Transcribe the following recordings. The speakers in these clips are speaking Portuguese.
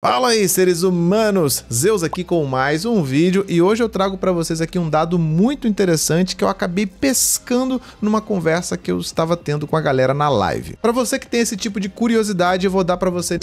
Fala aí, seres humanos! Zeus aqui com mais um vídeo e hoje eu trago para vocês aqui um dado muito interessante que eu acabei pescando numa conversa que eu estava tendo com a galera na live. Para você que tem esse tipo de curiosidade, eu vou dar para você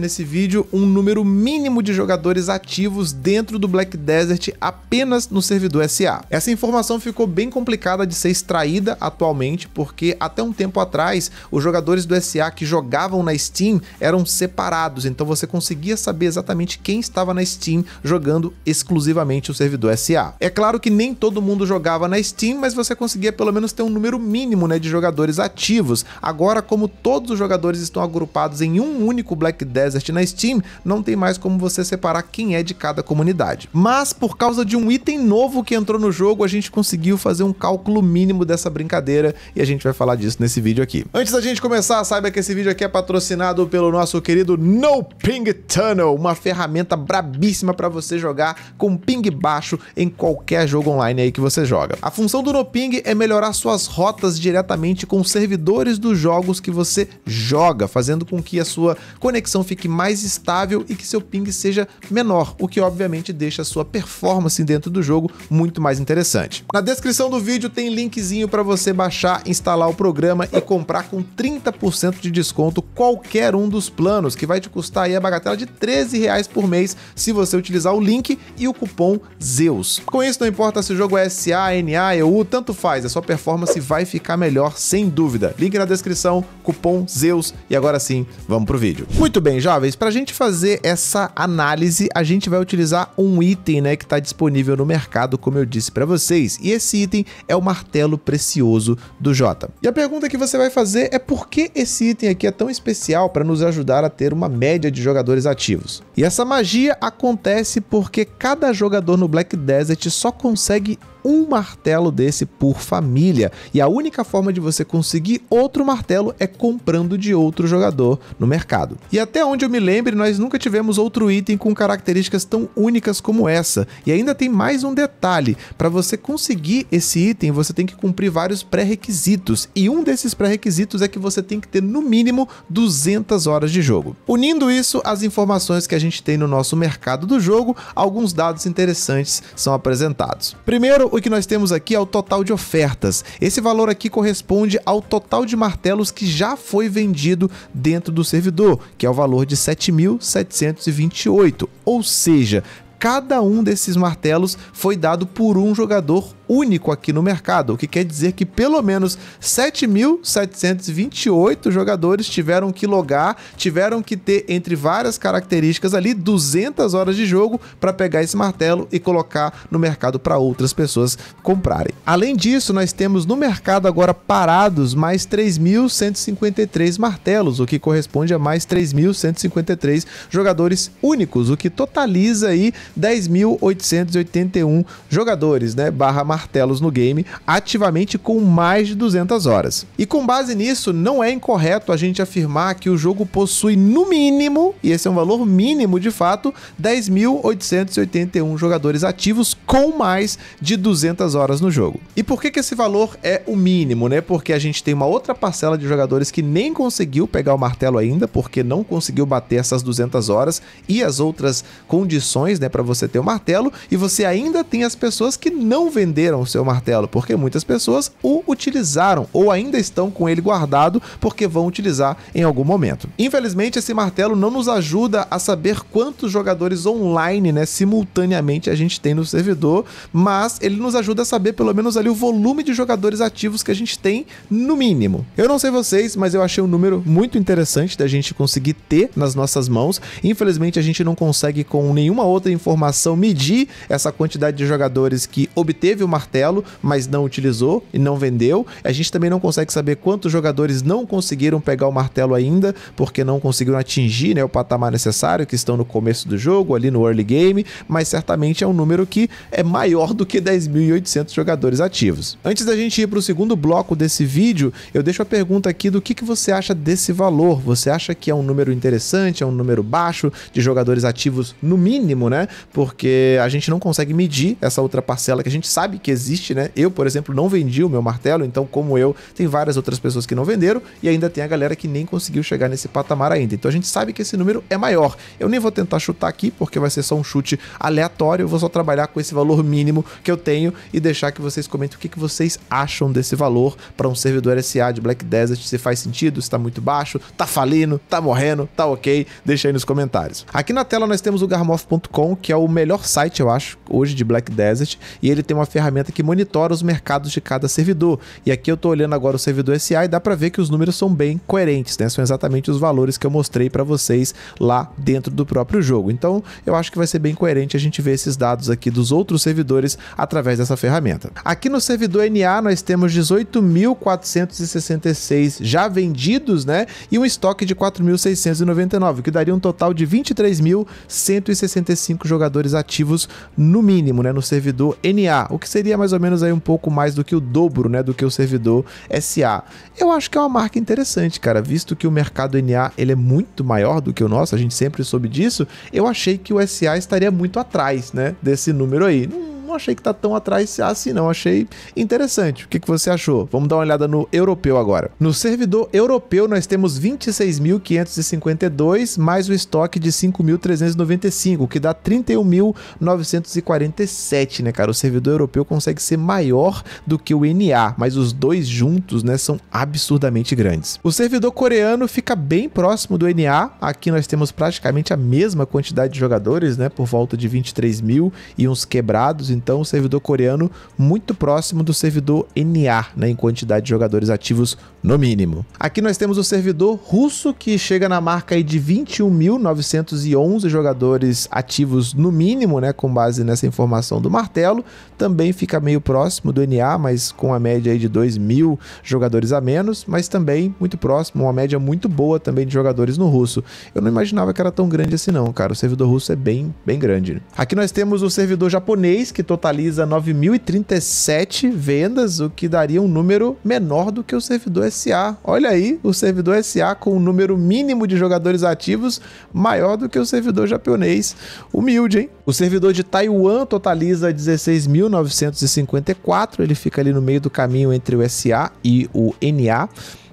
nesse vídeo um número mínimo de jogadores ativos dentro do Black Desert apenas no servidor SA. Essa informação ficou bem complicada de ser extraída atualmente, porque até um tempo atrás os jogadores do SA que jogavam na Steam eram separados, então você conseguia saber exatamente quem estava na Steam jogando exclusivamente o servidor SA. É claro que nem todo mundo jogava na Steam, mas você conseguia pelo menos ter um número mínimo né, de jogadores ativos. Agora, como todos os jogadores estão agrupados em um único Black Desert Desert na Steam, não tem mais como você separar quem é de cada comunidade. Mas por causa de um item novo que entrou no jogo, a gente conseguiu fazer um cálculo mínimo dessa brincadeira e a gente vai falar disso nesse vídeo aqui. Antes da gente começar, saiba que esse vídeo aqui é patrocinado pelo nosso querido No Ping Tunnel, uma ferramenta brabíssima para você jogar com ping baixo em qualquer jogo online aí que você joga. A função do No Ping é melhorar suas rotas diretamente com servidores dos jogos que você joga, fazendo com que a sua conexão fique fique mais estável e que seu ping seja menor, o que obviamente deixa a sua performance dentro do jogo muito mais interessante. Na descrição do vídeo tem linkzinho para você baixar, instalar o programa e comprar com 30% de desconto qualquer um dos planos, que vai te custar aí a bagatela de 13 reais por mês se você utilizar o link e o cupom ZEUS. Com isso, não importa se o jogo é SA, NA, EU, tanto faz, a sua performance vai ficar melhor sem dúvida. Link na descrição, cupom ZEUS e agora sim, vamos pro vídeo. Muito bem, já Jovens, para a gente fazer essa análise, a gente vai utilizar um item né, que está disponível no mercado, como eu disse para vocês. E esse item é o martelo precioso do Jota. E a pergunta que você vai fazer é por que esse item aqui é tão especial para nos ajudar a ter uma média de jogadores ativos. E essa magia acontece porque cada jogador no Black Desert só consegue um martelo desse por família. E a única forma de você conseguir outro martelo é comprando de outro jogador no mercado. E até onde eu me lembre, nós nunca tivemos outro item com características tão únicas como essa. E ainda tem mais um detalhe: para você conseguir esse item, você tem que cumprir vários pré-requisitos. E um desses pré-requisitos é que você tem que ter no mínimo 200 horas de jogo. Unindo isso às informações que a gente tem no nosso mercado do jogo, alguns dados interessantes são apresentados. Primeiro, o o que nós temos aqui é o total de ofertas. Esse valor aqui corresponde ao total de martelos que já foi vendido dentro do servidor, que é o valor de 7.728. Ou seja, cada um desses martelos foi dado por um jogador único aqui no mercado, o que quer dizer que pelo menos 7.728 jogadores tiveram que logar, tiveram que ter entre várias características ali 200 horas de jogo para pegar esse martelo e colocar no mercado para outras pessoas comprarem. Além disso, nós temos no mercado agora parados mais 3.153 martelos, o que corresponde a mais 3.153 jogadores únicos, o que totaliza aí 10.881 jogadores, né, barra martelos no game ativamente com mais de 200 horas. E com base nisso, não é incorreto a gente afirmar que o jogo possui no mínimo, e esse é um valor mínimo de fato, 10.881 jogadores ativos com mais de 200 horas no jogo. E por que, que esse valor é o mínimo, né? Porque a gente tem uma outra parcela de jogadores que nem conseguiu pegar o martelo ainda, porque não conseguiu bater essas 200 horas e as outras condições, né, para você ter o martelo, e você ainda tem as pessoas que não venderam perderam o seu martelo, porque muitas pessoas o utilizaram ou ainda estão com ele guardado porque vão utilizar em algum momento. Infelizmente, esse martelo não nos ajuda a saber quantos jogadores online, né, simultaneamente a gente tem no servidor, mas ele nos ajuda a saber pelo menos ali o volume de jogadores ativos que a gente tem no mínimo. Eu não sei vocês, mas eu achei um número muito interessante da gente conseguir ter nas nossas mãos. Infelizmente, a gente não consegue com nenhuma outra informação medir essa quantidade de jogadores que obteve uma martelo, mas não utilizou e não vendeu. A gente também não consegue saber quantos jogadores não conseguiram pegar o martelo ainda, porque não conseguiram atingir né, o patamar necessário, que estão no começo do jogo, ali no early game, mas certamente é um número que é maior do que 10.800 jogadores ativos. Antes da gente ir para o segundo bloco desse vídeo, eu deixo a pergunta aqui do que, que você acha desse valor. Você acha que é um número interessante, é um número baixo de jogadores ativos no mínimo, né? Porque a gente não consegue medir essa outra parcela que a gente sabe que que existe, né? Eu, por exemplo, não vendi o meu martelo, então, como eu, tem várias outras pessoas que não venderam e ainda tem a galera que nem conseguiu chegar nesse patamar ainda. Então a gente sabe que esse número é maior. Eu nem vou tentar chutar aqui, porque vai ser só um chute aleatório. Eu vou só trabalhar com esse valor mínimo que eu tenho e deixar que vocês comentem o que, que vocês acham desse valor para um servidor SA de Black Desert, se faz sentido, se tá muito baixo, tá falindo, tá morrendo, tá ok. Deixa aí nos comentários. Aqui na tela nós temos o Garmoth.com, que é o melhor site, eu acho, hoje de Black Desert, e ele tem uma ferramenta ferramenta que monitora os mercados de cada servidor. E aqui eu estou olhando agora o servidor SA e dá para ver que os números são bem coerentes, né? São exatamente os valores que eu mostrei para vocês lá dentro do próprio jogo. Então, eu acho que vai ser bem coerente a gente ver esses dados aqui dos outros servidores através dessa ferramenta. Aqui no servidor NA nós temos 18.466 já vendidos, né? E um estoque de 4.699, que daria um total de 23.165 jogadores ativos no mínimo, né, no servidor NA, o que seria seria mais ou menos aí um pouco mais do que o dobro, né, do que o servidor SA. Eu acho que é uma marca interessante, cara, visto que o mercado NA ele é muito maior do que o nosso, a gente sempre soube disso. Eu achei que o SA estaria muito atrás, né, desse número aí. Não não achei que tá tão atrás assim, não. Achei interessante. O que, que você achou? Vamos dar uma olhada no europeu agora. No servidor europeu, nós temos 26.552, mais o estoque de 5.395, que dá 31.947, né, cara? O servidor europeu consegue ser maior do que o NA, mas os dois juntos, né, são absurdamente grandes. O servidor coreano fica bem próximo do NA. Aqui nós temos praticamente a mesma quantidade de jogadores, né, por volta de 23 mil e uns quebrados então, o servidor coreano muito próximo do servidor NA, né, em quantidade de jogadores ativos no mínimo. Aqui nós temos o servidor russo, que chega na marca aí de 21.911 jogadores ativos no mínimo, né, com base nessa informação do martelo. Também fica meio próximo do NA, mas com a média aí de 2 mil jogadores a menos, mas também muito próximo, uma média muito boa também de jogadores no russo. Eu não imaginava que era tão grande assim não, cara. O servidor russo é bem, bem grande. Aqui nós temos o servidor japonês, que totaliza 9.037 vendas, o que daria um número menor do que o servidor SA. Olha aí, o servidor SA com um número mínimo de jogadores ativos maior do que o servidor japonês. Humilde, hein? O servidor de Taiwan totaliza 16.954, ele fica ali no meio do caminho entre o SA e o NA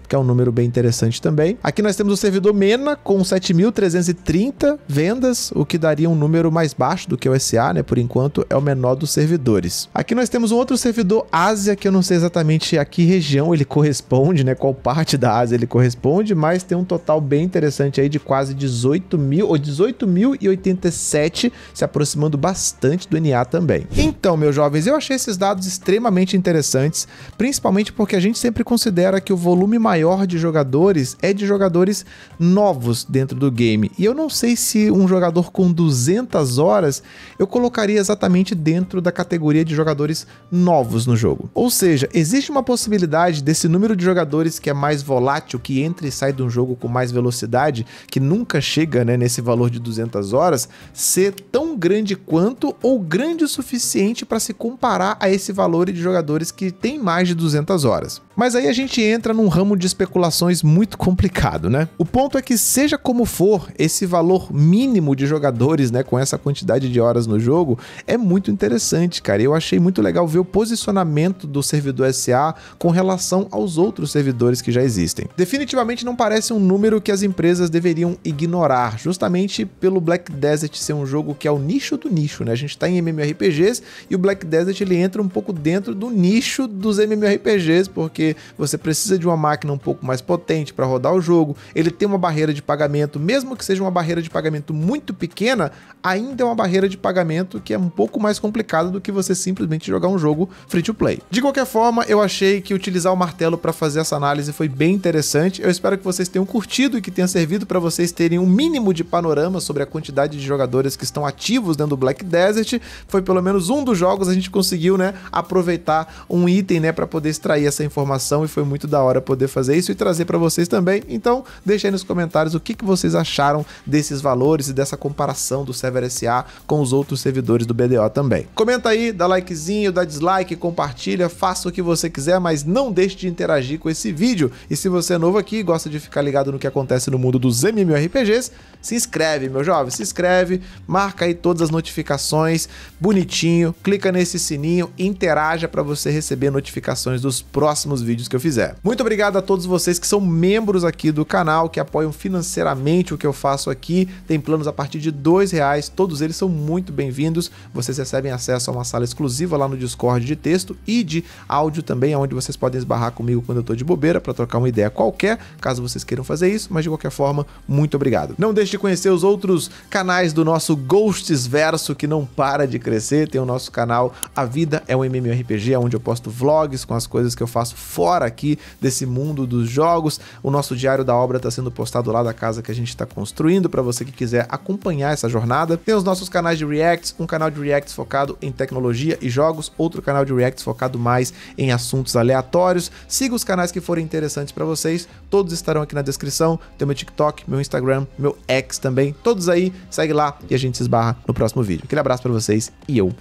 que é um número bem interessante também. Aqui nós temos o servidor MENA com 7.330 vendas, o que daria um número mais baixo do que o SA, né? Por enquanto é o menor dos servidores. Aqui nós temos um outro servidor Ásia, que eu não sei exatamente a que região ele corresponde, né? Qual parte da Ásia ele corresponde, mas tem um total bem interessante aí de quase 18 mil, ou 18.087, se aproximando bastante do NA também. Então, meus jovens, eu achei esses dados extremamente interessantes, principalmente porque a gente sempre considera que o volume maior maior de jogadores é de jogadores novos dentro do game. E eu não sei se um jogador com 200 horas eu colocaria exatamente dentro da categoria de jogadores novos no jogo. Ou seja, existe uma possibilidade desse número de jogadores que é mais volátil, que entra e sai de um jogo com mais velocidade, que nunca chega né, nesse valor de 200 horas, ser tão grande quanto ou grande o suficiente para se comparar a esse valor de jogadores que tem mais de 200 horas. Mas aí a gente entra num ramo de de especulações muito complicado, né? O ponto é que, seja como for, esse valor mínimo de jogadores, né, com essa quantidade de horas no jogo, é muito interessante, cara. Eu achei muito legal ver o posicionamento do servidor SA com relação aos outros servidores que já existem. Definitivamente não parece um número que as empresas deveriam ignorar, justamente pelo Black Desert ser um jogo que é o nicho do nicho, né? A gente tá em MMORPGs e o Black Desert ele entra um pouco dentro do nicho dos MMORPGs, porque você precisa de uma máquina um pouco mais potente para rodar o jogo, ele tem uma barreira de pagamento, mesmo que seja uma barreira de pagamento muito pequena, ainda é uma barreira de pagamento que é um pouco mais complicada do que você simplesmente jogar um jogo free to play. De qualquer forma, eu achei que utilizar o martelo para fazer essa análise foi bem interessante. Eu espero que vocês tenham curtido e que tenha servido para vocês terem um mínimo de panorama sobre a quantidade de jogadores que estão ativos dentro do Black Desert. Foi pelo menos um dos jogos a gente conseguiu, né, aproveitar um item, né, para poder extrair essa informação e foi muito da hora poder fazer fazer isso e trazer para vocês também. Então, deixe aí nos comentários o que, que vocês acharam desses valores e dessa comparação do Server SA com os outros servidores do BDO também. Comenta aí, dá likezinho, dá dislike, compartilha, faça o que você quiser, mas não deixe de interagir com esse vídeo. E se você é novo aqui e gosta de ficar ligado no que acontece no mundo dos MMORPGs, se inscreve, meu jovem, se inscreve, marca aí todas as notificações bonitinho, clica nesse sininho, interaja para você receber notificações dos próximos vídeos que eu fizer. Muito obrigado a todos todos vocês que são membros aqui do canal, que apoiam financeiramente o que eu faço aqui. Tem planos a partir de dois reais, todos eles são muito bem-vindos. Vocês recebem acesso a uma sala exclusiva lá no Discord de texto e de áudio também, onde vocês podem esbarrar comigo quando eu tô de bobeira para trocar uma ideia qualquer, caso vocês queiram fazer isso, mas de qualquer forma, muito obrigado. Não deixe de conhecer os outros canais do nosso Ghosts Verso, que não para de crescer. Tem o nosso canal A Vida é um MMORPG, onde eu posto vlogs com as coisas que eu faço fora aqui desse mundo conteúdo dos jogos. O nosso diário da obra está sendo postado lá da casa que a gente está construindo para você que quiser acompanhar essa jornada. Tem os nossos canais de reacts, um canal de reacts focado em tecnologia e jogos, outro canal de reacts focado mais em assuntos aleatórios. Siga os canais que forem interessantes para vocês, todos estarão aqui na descrição. Tem meu TikTok, meu Instagram, meu X também, todos aí. Segue lá e a gente se esbarra no próximo vídeo. Aquele abraço para vocês e eu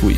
fui.